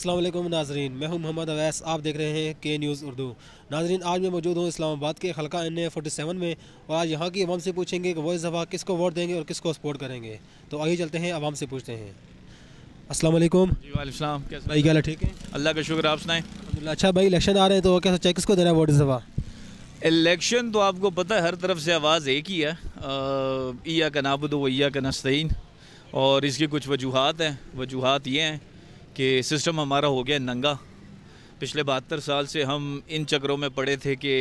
असलम नाजरीन मैं हूं मोहम्मद अवैस आप देख रहे हैं के न्यूज़ उर्दू नाजरीन आज मैं मौजूद हूं इस्लामाबाद के खलका एन ए फोर्टी सेवन में और आज यहां की आवाम से पूछेंगे कि वो इस दफ़ा किसको वोट देंगे और किसको सपोर्ट करेंगे तो आइए चलते हैं आवाम से पूछते हैं अस्सलाम वालेकुम जी वालेकाम कैसे भाई क्या ठीक है अल्लाह का शुक्र आप सुनाएं अच्छा भाई इलेक्शन आ रहे हैं तो क्या सोचा किसको देना है वोट इस दफ़ा इलेक्शन तो आपको पता है हर तरफ से आवाज़ एक ही है ईया का नाबुद वैया का नस्तीन और इसकी कुछ वजूहत हैं वजूहत ये हैं कि सिस्टम हमारा हो गया नंगा पिछले बहत्तर साल से हम इन चक्रों में पड़े थे कि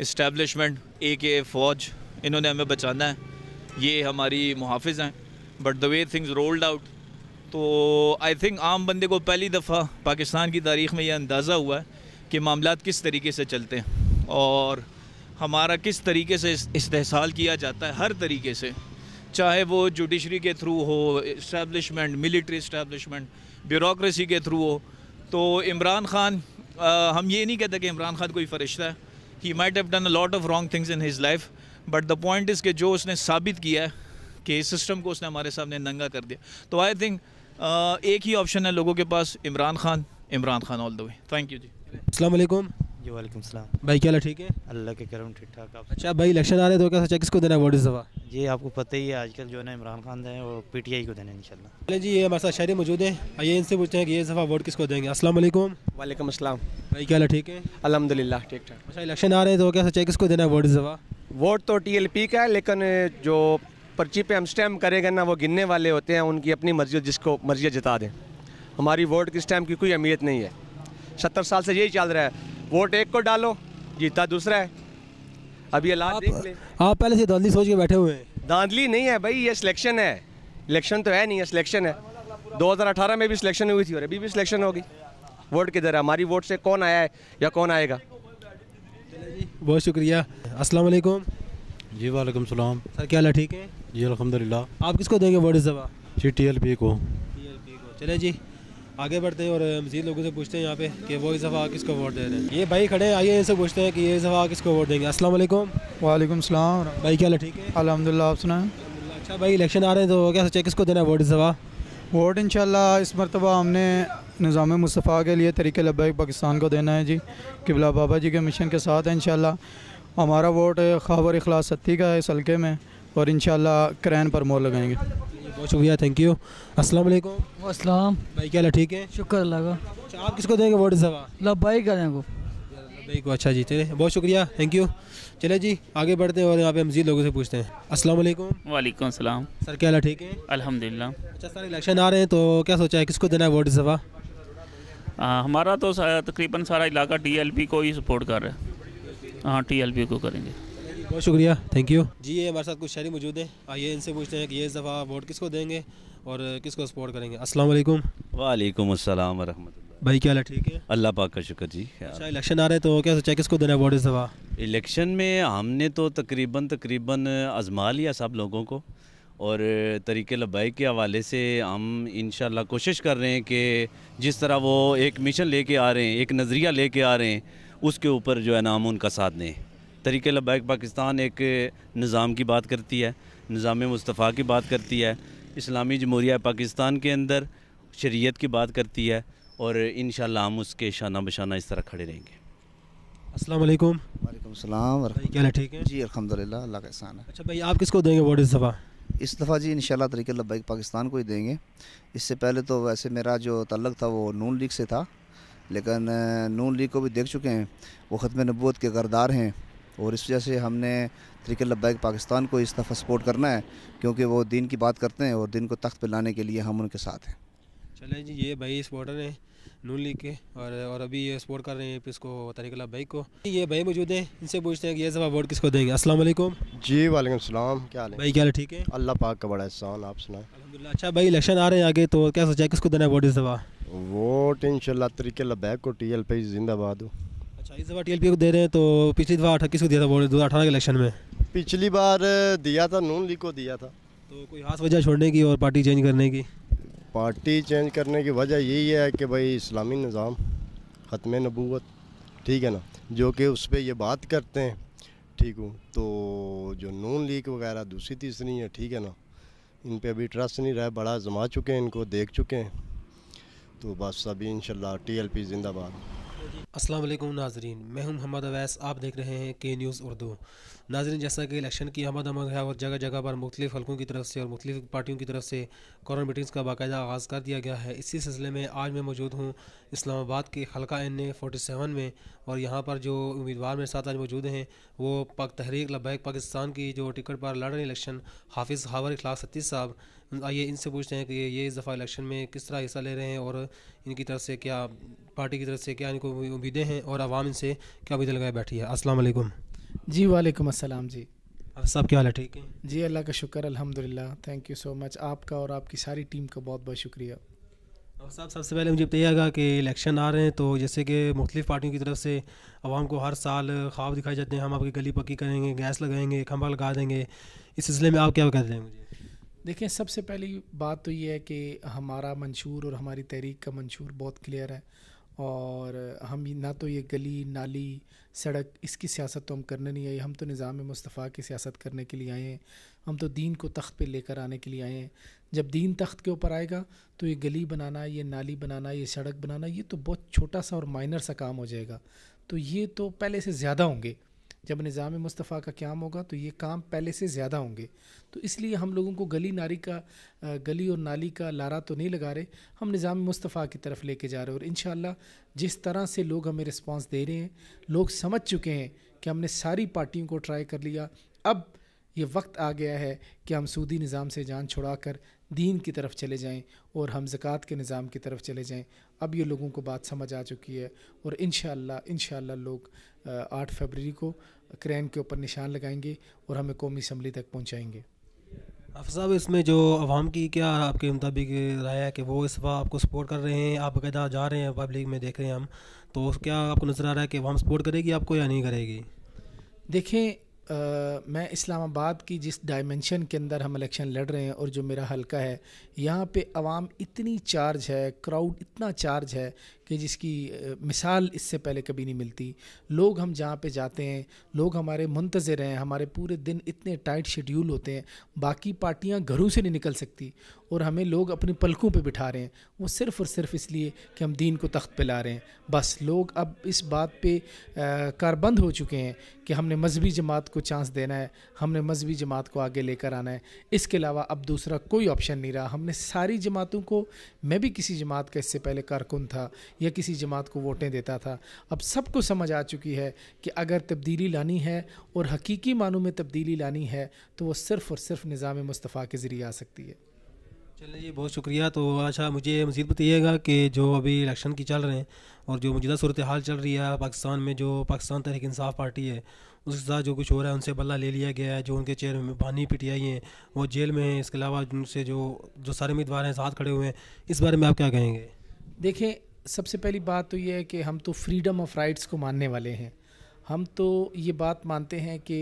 इस्टेबलिशमेंट ए के फ़ौज इन्होंने हमें बचाना है ये हमारी मुहाफ़ हैं but the way things rolled out तो आई थिंक आम बंदे को पहली दफ़ा पाकिस्तान की तारीख में यह अंदाज़ा हुआ है कि मामला किस तरीके से चलते हैं और हमारा किस तरीके से इस्तेसाल किया जाता है हर तरीके से चाहे वो जुडिशरी के थ्रू हो इस्टेबलिशमेंट मिलिट्री इस्टेबलिशमेंट ब्यूरोसी के थ्रू हो तो इमरान खान हम ये नहीं कहते कि इमरान खान कोई फरिश्ता है he might have done a lot of wrong things in his life but the point is के जो उसने साबित किया है कि इस सिस्टम को उसने हमारे सामने नंगा कर दिया तो आई थिंक एक ही ऑप्शन है लोगों के पास Imran Khan Imran Khan all the way thank you जी अलैक्म जी वालेकुम सलाम भाई क्या ठीक है अल्लाह के करम ठीक ठाक आप अच्छा भाई इलेक्शन आ रहे तो कैसा किसको देना वोट इस दफ़ा जी आपको पता ही है आजकल जो है ना इमरान खान दें वो पी टी आई को देना इनशाला चले जी ये हमारे साथ शहरी मौजूद है आइए इनसे पूछते हैं कि ये दफ़ा वोट किसको देंगे असलम वालेकुम असलम भाई क्या ठीक है अलहमदिल्ला ठीक ठाक अच्छा इलेक्शन आ रहे हैं तो कैसा चाहिए किसको देना वोट इस दफ़ा वोट तो टी एल पी का है लेकिन जो पर्ची पर हम स्टैम करेगा ना वो गिनने वाले होते हैं उनकी अपनी मर्जी जिसको मर्जी जिता दें हमारी वोट की स्टैम्प की कोई अहमियत नहीं है सत्तर साल से यही चल रहा है वोट एक को डालो जीता दूसरा है अब ये लास्ट देख ले आप पहले से धांधली सोच के बैठे हुए हैं धांधली नहीं है भाई ये सिलेक्शन है इलेक्शन तो है नहीं है सिलेक्शन है 2018 में भी सिलेक्शन हुई थी और अभी भी सिलेक्शन होगी वोट किधर है हमारी वोट से कौन आया है या कौन आएगा बहुत शुक्रिया अस्सलाम जी वालेकुम सलाम सर क्या हाल है ठीक है जी अलहमदिल्ला आप किसको देंगे वोट इस दफ़ा जी टी को टी को चले जी आगे बढ़ते हैं और मजीद लोगों से पूछते हैं यहाँ पे कि वो इस दफ़ा किसको वोट दे रहे हैं ये भाई खड़े आइए इनसे पूछते हैं कि ये इस दफ़ा किसको वोट देंगे असल वालेकुम सलाम भाई क्या ठीक है अलहमदिल्ला आप सुना अच्छा भाई इलेक्शन आ रहे हैं तो क्या सोचे किसको देना है वोट इस दफ़ा वोट इन इस मरतबा हमने निज़ाम मुस्तफ़ा के लिए तरीके लबाक पाकिस्तान को देना है जी किबला बाबा जी के मिशन के साथ है इन हमारा वोट खबर अखलास सत्ती का है इस हल्के में और इन करैन पर मोर लगाएंगे बहुत शुक्रिया थैंक यू अस्सलाम वालेकुम अस्सलाम भाई क्या ठीक है शुक्र अल्लाह का अच्छा, आप किसको देंगे वोट लबाई करें को लबाई को अच्छा जी चले बहुत शुक्रिया थैंक यू चले जी आगे बढ़ते हैं और यहाँ पे मजीद लोगों से पूछते हैं अस्सलाम वालेकुम वालेकुम सर क्या ठीक है अल्हम्दुलिल्लाह अच्छा सर इलेक्शन आ रहे हैं तो क्या सोचा है किसको देना है वोट सवा हमारा तो तकरीबन सारा इलाका टी को ही सपोर्ट कर रहा है हाँ टी को करेंगे बहुत शुक्रिया थैंक यू जी ये हमारे साथ कुछ शहरी मौजूद है आइए इनसे पूछते हैं कि ये इस दफ़ा वोट किसको देंगे और किसको सपोर्ट करेंगे अस्सलाम वालेकुम वालेकुम अस्सलाम भाई क्या ठीक है अल्लाह पाक का शुक्र जी अच्छा इलेक्शन आ रहे तो क्या सोचा किसको देना है वोट इस दफ़ा इलेक्शन में हमने तो तकरीबन तकरीबन आजमा लिया सब लोगों को और तरीके लबाई के हवाले से हम इन कोशिश कर रहे हैं कि जिस तरह वो एक मिशन लेके आ रहे हैं एक नज़रिया लेके आ रहे हैं उसके ऊपर जो है ना हम उनका साथ दें तरीके लबैक पाकिस्तान एक निज़ाम की बात करती है निज़ाम मुस्तफ़ा की बात करती है इस्लामी जमहूरिया पाकिस्तान के अंदर शरीयत की बात करती है और इन हम उसके शाना बशाना इस तरह खड़े रहेंगे अस्सलाम वालेकुम वालेकुम सलाम क्या है ठीक है जी अलहमदिल्ला अल्लाह का एहसान है अच्छा भाई आप किसको देंगे वोट इस दफ़ा इस दफ़ा जी इन तरीके लबैक पाकिस्तान को ही देंगे इससे पहले तो वैसे मेरा जो तल्लक था वो नून लीग से था लेकिन नून लीग को भी देख चुके हैं वो ख़त्म नबूत के करदार हैं और इस वजह से हमने तरीक़ लब्बैक पाकिस्तान को इस दफ़ा सपोर्ट करना है क्योंकि वो दिन की बात करते हैं और दिन को तख्त पर लाने के लिए हम उनके साथ हैं चले जी ये भाई सपोर्टर हैं नून लीग के और और अभी ये सपोर्ट कर रहे हैं इसको तरीकला भाई को ये भाई मौजूद हैं इनसे पूछते हैं कि ये सब वोट किसको देंगे अस्सलाम वालेकुम जी वालेकुम सलाम क्या हाल है भाई क्या ठीक है अल्लाह पाक का बड़ा एहसान आप सुना अलहमदिल्ला अच्छा भाई इलेक्शन आ रहे हैं आगे तो क्या सोचा है किसको देना है वोट इस दफ़ा वोट इन तरीके लब्बैक को टी एल पे जिंदाबाद हो अच्छा इस बार टीएलपी को दे रहे हैं तो पिछली बार अठा को दिया था वोट दो के इलेक्शन में पिछली बार दिया था नून लीग को दिया था तो कोई खास वजह छोड़ने की और पार्टी चेंज करने की पार्टी चेंज करने की वजह यही है कि भाई इस्लामी निज़ाम ख़त्म नबूत ठीक है ना जो कि उस पर ये बात करते हैं ठीक हूँ तो जो नून लीग वगैरह दूसरी तीसरी है ठीक है ना इन पर अभी ट्रस्ट नहीं रहा बड़ा जमा चुके हैं इनको देख चुके हैं तो बस अभी इन टी एल पी जिंदाबाद अस्सलाम वालेकुम नाजरीन मैं हूं मोहम्मद अवैस आप देख रहे हैं के न्यूज़ उर्दू नाजरीन जैसा कि इलेक्शन की आमद आमद है और जगह जगह पर मुख्तलिफ हलकों की तरफ से और मुख्तलिफ पार्टियों की तरफ से कॉरन मीटिंग्स का बाकायदा आगाज़ कर दिया गया है इसी सिलसिले में आज मैं मौजूद हूँ इस्लामाबाद के हल्का एन ए फोर्टी सेवन में और यहाँ पर जो उम्मीदवार मेरे साथ आज मौजूद हैं वो पाक तहरीक लबैक पाकिस्तान की जो टिकट पर लड़ रहे इलेक्शन हाफिज़ हावर इखलाक सत्ती साहब आइए इनसे पूछते हैं कि ये इस दफ़ा इलेक्शन में किस तरह हिस्सा ले रहे हैं और इनकी तरफ से क्या पार्टी की तरफ से क्या इनको उम्मीदें हैं और आवाम इनसे क्या उम्मीद लगाए बैठी है असलम जी वालेकुम असलम जी आप साहब क्या हाल है ठीक है जी अल्लाह का शुक्र अल्हम्दुलिल्लाह थैंक यू सो मच आपका और आपकी सारी टीम का बहुत बहुत शुक्रिया अब साहब सबसे पहले मुझे बताइएगा कि इलेक्शन आ रहे हैं तो जैसे कि मुख्तलिफ़ पार्टियों की तरफ से आवाम को हर साल ख्वाब दिखाए जाते हैं हम आपकी गली पक्की करेंगे गैस लगाएंगे खंभा लगा देंगे इस सिलसिले में आप क्या कहते हैं मुझे देखें सबसे पहली बात तो ये है कि हमारा मंशूर और हमारी तहरीक का मंशूर बहुत क्लियर है और हम ना तो ये गली नाली सड़क इसकी सियासत तो हम करने नहीं आए हम तो निज़ाम मुस्तफ़ा की सियासत करने के लिए आए हैं हम तो दीन को तख्त पे लेकर आने के लिए आए हैं जब दीन तख्त के ऊपर आएगा तो ये गली बनाना ये नाली बनाना ये सड़क बनाना ये तो बहुत छोटा सा और माइनर सा काम हो जाएगा तो ये तो पहले से ज़्यादा होंगे जब निज़ाम मुस्तफ़ा का क्याम होगा तो ये काम पहले से ज़्यादा होंगे तो इसलिए हम लोगों को गली नारी का गली और नाली का लारा तो नहीं लगा रहे हम निज़ाम मुस्तफ़ा की तरफ लेके जा रहे हैं और इन जिस तरह से लोग हमें रिस्पॉन्स दे रहे हैं लोग समझ चुके हैं कि हमने सारी पार्टियों को ट्राई कर लिया अब ये वक्त आ गया है कि हम सूदी निज़ाम से जान छुड़ा कर दीन की तरफ चले जाएं और हम ज़क़ात के निज़ाम की तरफ चले जाएं अब ये लोगों को बात समझ आ चुकी है और इन शाला इन लोग आठ फरवरी को क्रैन के ऊपर निशान लगाएंगे और हमें कौमी इसम्बली तक पहुँचाएँगे हाफ साहब इसमें जो आवाम की क्या आपके मुताबिक राय है कि वो इस बार आपको सपोर्ट कर रहे हैं आप बाकायदा जा रहे हैं पब्लिक में देख रहे हैं हम तो क्या आपको नज़र आ रहा है कि आवाम सपोर्ट करेगी आपको या नहीं करेगी देखें आ, मैं इस्लामाबाद की जिस डायमेंशन के अंदर हम इलेक्शन लड़ रहे हैं और जो मेरा हलका है यहाँ पे आवाम इतनी चार्ज है क्राउड इतना चार्ज है कि जिसकी मिसाल इससे पहले कभी नहीं मिलती लोग हम जहाँ पे जाते हैं लोग हमारे मुंतज़र हैं हमारे पूरे दिन इतने टाइट शेड्यूल होते हैं बाकी पार्टियाँ घरों से नहीं निकल सकती और हमें लोग अपनी पलकों पे बिठा रहे हैं वो सिर्फ़ और सिर्फ इसलिए कि हम दीन को तख्त पे ला रहे हैं बस लोग अब इस बात पर कारबंद हो चुके हैं कि हमने मजहबी जमात को चांस देना है हमने मजहबी जमात को आगे लेकर आना है इसके अलावा अब दूसरा कोई ऑप्शन नहीं रहा हमने सारी जमातों को मैं भी किसी जमात का इससे पहले कारकुन था या किसी जमात को वोटें देता था अब सबको समझ आ चुकी है कि अगर तब्दीली लानी है और हकीकी मानों में तब्दीली लानी है तो वो सिर्फ़ और सिर्फ निज़ाम मुस्तफ़ा के ज़रिए आ सकती है चलिए जी बहुत शुक्रिया तो अच्छा मुझे मज़ीद बताइएगा कि जो अभी इलेक्शन की चल रहे हैं और जो मौजूदा सूरत हाल चल रही है पाकिस्तान में जो पाकिस्तान तहरीक इंसाफ पार्टी है उसके साथ जो कुछ हो रहा है उनसे बल्ला ले लिया गया है जो उनके चेयर में बानी पिटियाई हैं वो जेल में हैं इसके अलावा उनसे जो जो सारे उम्मीदवार हैं साथ खड़े हुए हैं इस बारे में आप क्या कहेंगे देखिए सबसे पहली बात तो ये है कि हम तो फ्रीडम ऑफ राइट्स को मानने वाले हैं हम तो ये बात मानते हैं कि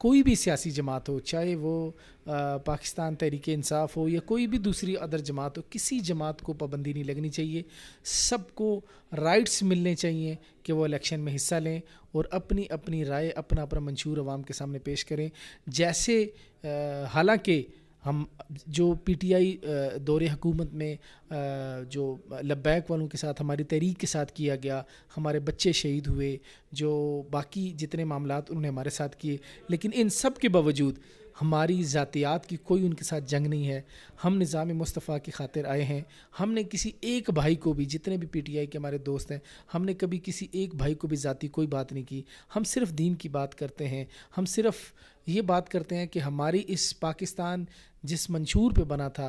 कोई भी सियासी जमात हो चाहे वो पाकिस्तान तहरीक इंसाफ हो या कोई भी दूसरी अदर जमात हो किसी जमात को पाबंदी नहीं लगनी चाहिए सबको राइट्स मिलने चाहिए कि वो इलेक्शन में हिस्सा लें और अपनी अपनी राय अपना अपना मंशूर आवाम के सामने पेश करें जैसे हालांकि हम जो पीटीआई दौरे हकूमत में जो लब्बैक वालों के साथ हमारी तहरीक के साथ किया गया हमारे बच्चे शहीद हुए जो बाकी जितने मामला उन्होंने हमारे साथ किए लेकिन इन सब के बावजूद हमारी ज़ातियात की कोई उनके साथ जंग नहीं है हम निज़ाम मुस्तफ़ा की खातिर आए हैं हमने किसी एक भाई को भी जितने भी पी टी आई के हमारे दोस्त हैं हमने कभी किसी एक भाई को भी ज़ाती कोई बात नहीं की हम सिर्फ दीन की बात करते हैं हम सिर्फ़ ये बात करते हैं कि हमारी इस पाकिस्तान जिस मंशूर पे बना था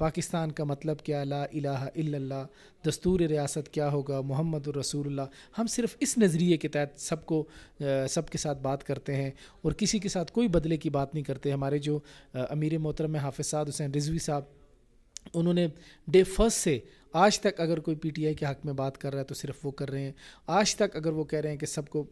पाकिस्तान का मतलब क्या ला इलाहा इल्लल्लाह दस्तूर रियासत क्या होगा मोहम्मद रसूलुल्लाह हम सिर्फ इस नज़रिए के तहत सबको सब के साथ बात करते हैं और किसी के साथ कोई बदले की बात नहीं करते हमारे जो अमीर मोहतरम हाफिज साद हुसैन रिजवी साहब उन्होंने डे फर्स्ट से आज तक अगर कोई पीटीआई के हक़ में बात कर रहा है तो सिर्फ वो कर रहे हैं आज तक अगर वो कह रहे हैं कि सबको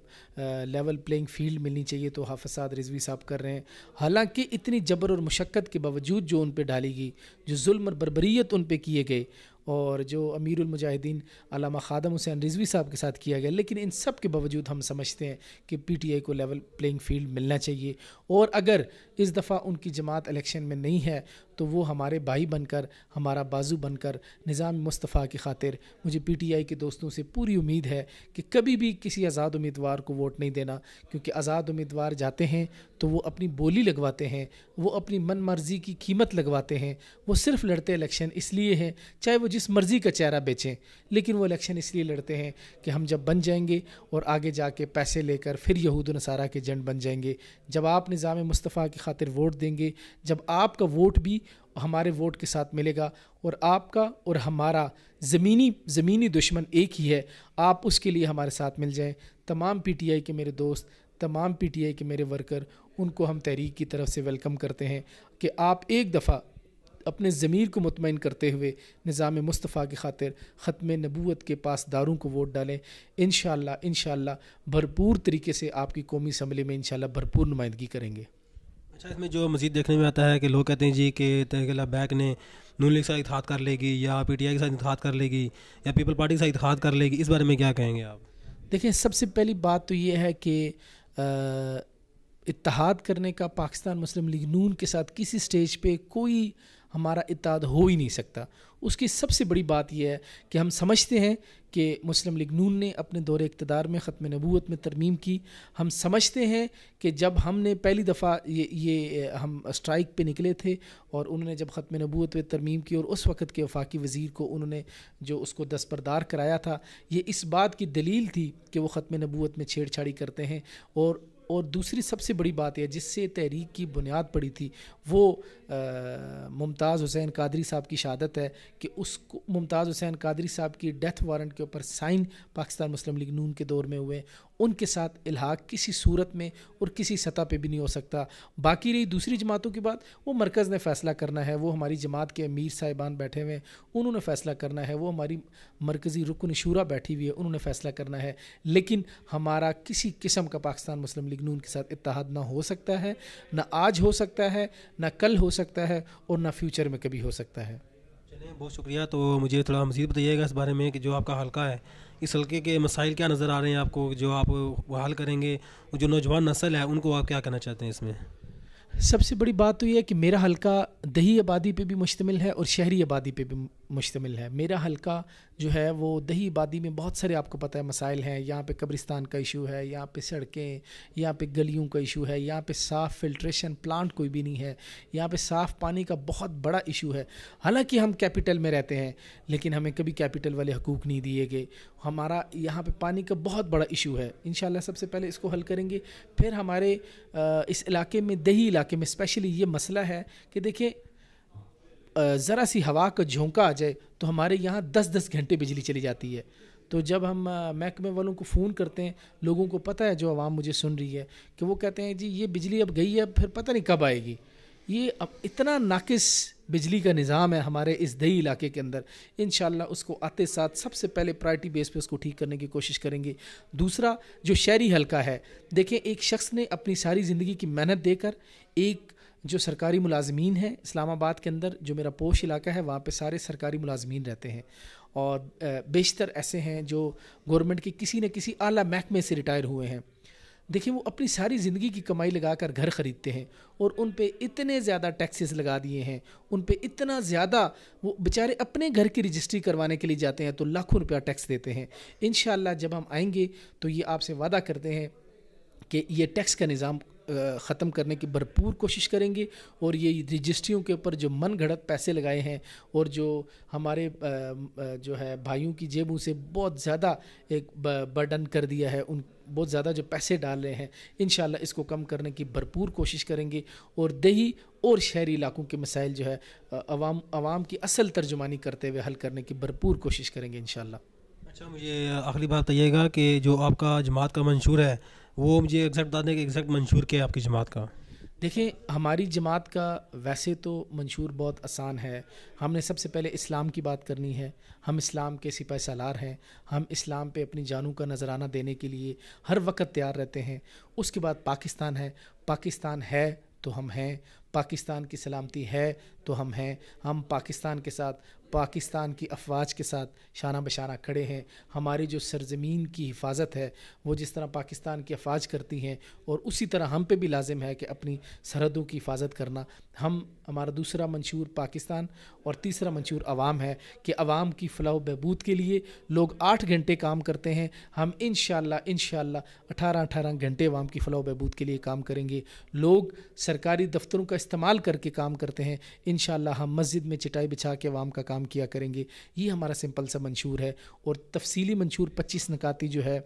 लेवल प्लेइंग फील्ड मिलनी चाहिए तो हाफसाद साद रिजवी साहब कर रहे हैं हालांकि इतनी जबर और मशक्क़त के बावजूद जो उन पर डाली गई जो जुल्म और बरबरीत उन पर किए गए और जो अमीर उमजाहिदीन अलामा खादम हुसैन रिजवी साहब के साथ किया गया लेकिन इन सब के बावजूद हम समझते हैं कि पीटीआई को लेवल प्लेइंग फील्ड मिलना चाहिए और अगर इस दफ़ा उनकी जमात इलेक्शन में नहीं है तो वो हमारे भाई बनकर हमारा बाजू बनकर निज़ाम मुस्तफ़ा की खातिर मुझे पी टी आई के दोस्तों से पूरी उम्मीद है कि कभी भी किसी आज़ाद उम्मीदवार को वोट नहीं देना क्योंकि आज़ाद उम्मीदवार जाते हैं तो वो अपनी बोली लगवाते हैं वो अपनी मन मर्ज़ी की कीमत लगवाते हैं वो सिर्फ लड़ते इलेक्शन इसलिए हैं चाहे वो जिस मर्ज़ी का चेहरा बेचें लेकिन वो इलेक्शन इसलिए लड़ते हैं कि हम जब बन जाएंगे और आगे जाके पैसे लेकर फिर यहूद नसारा के जंड बन जाएंगे जब आप निज़ाम मुस्तफ़ा की खातिर वोट देंगे जब आपका वोट भी हमारे वोट के साथ मिलेगा और आपका और हमारा ज़मीनी ज़मीनी दुश्मन एक ही है आप उसके लिए हमारे साथ मिल जाएं तमाम पीटीआई के मेरे दोस्त तमाम पीटीआई के मेरे वर्कर उनको हम तहरीक की तरफ से वेलकम करते हैं कि आप एक दफ़ा अपने ज़मीर को मुतमिन करते हुए निज़ाम मुस्तफ़ा की खातिर ख़त्म नबूत के पास दारों को वोट डालें इन शाला भरपूर तरीके से आपकी कौमी असम्बली में इन भरपूर नुमाइंदगी करेंगे अच्छा इसमें जो मजीद देखने में आता है कि लोग कहते हैं जी कि तहकला बैक ने नून लीग के साथ इतिहाद कर लेगी या पी टी आई के साथ इतिहाद कर लेगी या पीपल पार्टी के साथ इतिहाद कर लेगी इस बारे में क्या कहेंगे आप देखिए सबसे पहली बात तो ये है कि इतिहाद करने का पाकिस्तान मुस्लिम लीग नून के साथ किसी स्टेज पे कोई हमारा इताद हो ही नहीं सकता उसकी सबसे बड़ी बात यह है कि हम समझते हैं कि मुस्लिम लीग नून ने अपने दौरे इकतदार में ख़त्म नबूत में तरमीम की हम समझते हैं कि जब हमने पहली दफ़ा ये ये हम स्ट्राइक पे निकले थे और उन्होंने जब ख़त्म नबूत में तरमीम की और उस वक़्त के वफाकी वज़ीर को उन्होंने जो उसको दस्बरदार कराया था ये इस बात की दलील थी कि वो ख़त्म नबूत में छेड़छाड़ी करते हैं और और दूसरी सबसे बड़ी बात यह जिससे तहरीक की बुनियाद पड़ी थी वो मुमताज़ हुसैन कादरी साहब की शहादत है कि उसको मुमताज़ हुसैन कादरी साहब की डेथ वारंट के ऊपर साइन पाकिस्तान मुस्लिम लीग नून के दौर में हुए उनके साथ इलाहा किसी सूरत में और किसी सतह पे भी नहीं हो सकता बाकी रही दूसरी जमातों की बात वो मरकज़ ने फ़ैसला करना है वो हमारी जमात के अमीर साहिबान बैठे हुए हैं उन्होंने फ़ैसला करना है वो हमारी मरकज़ी रुकन शूरा बैठी हुई है उन्होंने फ़ैसला करना है लेकिन हमारा किसी किस्म का पाकिस्तान मुस्लिम लीग नून के साथ इतिहाद ना हो सकता है ना आज हो सकता है ना कल हो सकता है और ना फ्यूचर में कभी हो सकता है चलिए बहुत शुक्रिया तो मुझे थोड़ा मज़ीद बताइएगा इस बारे में कि जो आपका हल्का है इस हल्के के मसाइल क्या नज़र आ रहे हैं आपको जो आप हल करेंगे जो नौजवान नस्ल है उनको आप क्या कहना चाहते हैं इसमें सबसे बड़ी बात तो यह है कि मेरा हल्का दही आबादी पे भी मुश्तमिल है और शहरी आबादी पे भी मुश्तमिल है मेरा हल्का जो है वो दही आबादी में बहुत सारे आपको पता है मसाइल हैं यहाँ पे कब्रिस्तान का इशू है यहाँ पे सड़कें यहाँ पे गलियों का इशू है यहाँ पे साफ़ फिल्ट्रेशन प्लांट कोई भी नहीं है यहाँ पे साफ़ पानी का बहुत बड़ा इशू है हालांकि हम कैपिटल में रहते हैं लेकिन हमें कभी कैपिटल वाले हकूक़ नहीं दिए गए हमारा यहाँ पर पानी का बहुत बड़ा इशू है इन सबसे पहले इसको हल करेंगे फिर हमारे इस इलाके में दही इलाके में स्पेशली ये मसला है कि देखिए ज़रा सी हवा का झोंका आ जाए तो हमारे यहाँ दस दस घंटे बिजली चली जाती है तो जब हम महकमे वालों को फ़ोन करते हैं लोगों को पता है जो आवाम मुझे सुन रही है कि वो कहते हैं जी ये बिजली अब गई है फिर पता नहीं कब आएगी ये अब इतना नाकिस बिजली का निज़ाम है हमारे इस दही इलाके के अंदर इन उसको आते साथ सबसे पहले प्रायरिटी बेस पे उसको ठीक करने की कोशिश करेंगे दूसरा जो शहरी हलका है देखें एक शख्स ने अपनी सारी ज़िंदगी की मेहनत देकर एक जो सरकारी मुलाजमीन हैं इस्लामाबाद के अंदर जो मेरा पोश इलाका है वहाँ पे सारे सरकारी मुलाजमीन रहते हैं और बेशतर ऐसे हैं जो गवर्नमेंट के किसी न किसी आला महकमे से रिटायर हुए हैं देखिए वो अपनी सारी ज़िंदगी की कमाई लगा कर घर ख़रीदते हैं और उन पर इतने ज़्यादा टैक्सेस लगा दिए हैं उन पर इतना ज़्यादा वो बेचारे अपने घर की रजिस्ट्री करवाने के लिए जाते हैं तो लाखों रुपया टैक्स देते हैं इन जब हम आएंगे तो ये आपसे वादा करते हैं कि ये टैक्स का निज़ाम ख़त्म करने की भरपूर कोशिश करेंगे और ये रजिस्ट्रियों के ऊपर जो मन घड़त पैसे लगाए हैं और जो हमारे जो है भाइयों की जेबों से बहुत ज़्यादा एक बर्डन कर दिया है उन बहुत ज़्यादा जो पैसे डाल रहे हैं इन इसको कम करने की भरपूर कोशिश करेंगे और दही और शहरी इलाकों के मसाइल जो है अवाम अवाम की असल तर्जुमानी करते हुए हल करने की भरपूर कोशिश करेंगे इन अच्छा मुझे आखिरी बात बताइएगा कि जो आपका जमात का मंशूर है वो मुझे एग्जैक्ट बता दें कि एग्जैक्ट मंशूर क्या है आपकी जमात का देखें हमारी जमात का वैसे तो मंशूर बहुत आसान है हमने सबसे पहले इस्लाम की बात करनी है हम इस्लाम के सिपह सालार हैं हम इस्लाम पे अपनी जानों का नजराना देने के लिए हर वक्त तैयार रहते हैं उसके बाद पाकिस्तान है पाकिस्तान है तो हम हैं पाकिस्तान की सलामती है तो हम हैं हम पाकिस्तान के साथ पाकिस्तान की अफवाज के साथ शाना बशाना खड़े हैं हमारी जो सरजमीन की हिफाजत है वो जिस तरह पाकिस्तान की अफवाज करती हैं और उसी तरह हम पे भी लाजिम है कि अपनी सरहदों की हिफाजत करना हम हमारा दूसरा मंशूर पाकिस्तान और तीसरा मंशूर आवाम है कि आवाम की फलाह बहबूद के लिए लोग आठ घंटे काम करते हैं हम इन इन अठारह अठारह घंटे आवाम की फलाह बहबूद के लिए काम करेंगे लोग सरकारी दफ्तरों का इस्तेमाल करके काम करते हैं इन हम मस्जिद में चटाई बिछा के वाम का काम किया करेंगे ये हमारा सिंपल सा मंशूर है और तफसीली मंशूर पच्चीस नकाती जो है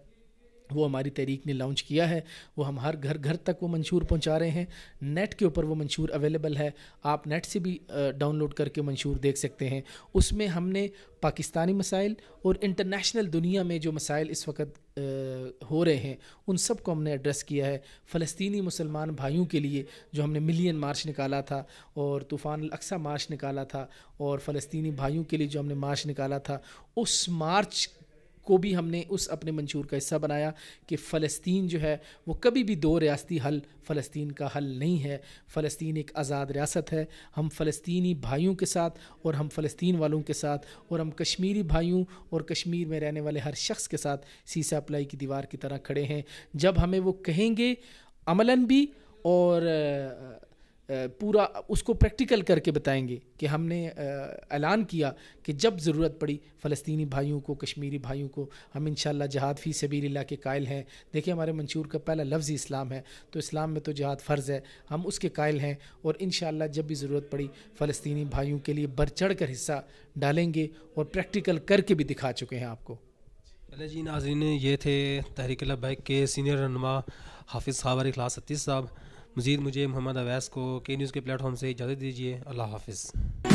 वो हमारी तहरीक ने लॉन्च किया है वो हम हर घर घर तक वो मंशूर पहुंचा रहे हैं नेट के ऊपर वो मंशूर अवेलेबल है आप नेट से भी डाउनलोड करके मंशूर देख सकते हैं उसमें हमने पाकिस्तानी मसाइल और इंटरनेशनल दुनिया में जो मसाइल इस वक्त हो रहे हैं उन सब को हमने एड्रेस किया है फ़लस्तनी मुसलमान भाइयों के लिए जो हमने मिलियन मार्च निकाला था और तूफ़ान अक्सा मार्च निकाला था और फ़लस्तनी भाइयों के लिए जो हमने मार्च निकाला था उस मार्च को भी हमने उस अपने मंशूर का हिस्सा बनाया कि फ़लस्तीन जो है वो कभी भी दो रियासती हल फ़लस्तीन का हल नहीं है फ़लस्तीन एक आज़ाद रियासत है हम फलस्तनी भाइयों के साथ और हम फ़लस्तीन वालों के साथ और हम कश्मीरी भाइयों और कश्मीर में रहने वाले हर शख्स के साथ सीसा अप्लाई की दीवार की तरह खड़े हैं जब हमें वो कहेंगे अमला भी और पूरा उसको प्रैक्टिकल करके बताएंगे कि हमने ऐलान किया कि जब ज़रूरत पड़ी फ़लस्तनी भाइयों को कश्मीरी भाइयों को हम इन जहाद फ़ी ला के कायल हैं देखिए हमारे मंशूर का पहला लफ्ज़ इस्लाम है तो इस्लाम में तो जहाद फ़र्ज़ है हम उसके कायल हैं और इन जब भी ज़रूरत पड़ी फ़लस्तनी भाइयों के लिए बढ़ चढ़ कर हिस्सा डालेंगे और प्रैक्टिकल करके भी दिखा चुके हैं आपको पहले जी नाजरीन ये थे तहरीक लब्बैक के सीनियर रनमा हाफिज़ साहब अली सतीश साहब मज़ीद मुझे मोहम्मद अवैस को के न्यूज़ के प्लेटफॉर्म से इजाज़त दीजिए अल्लाह हाफिज़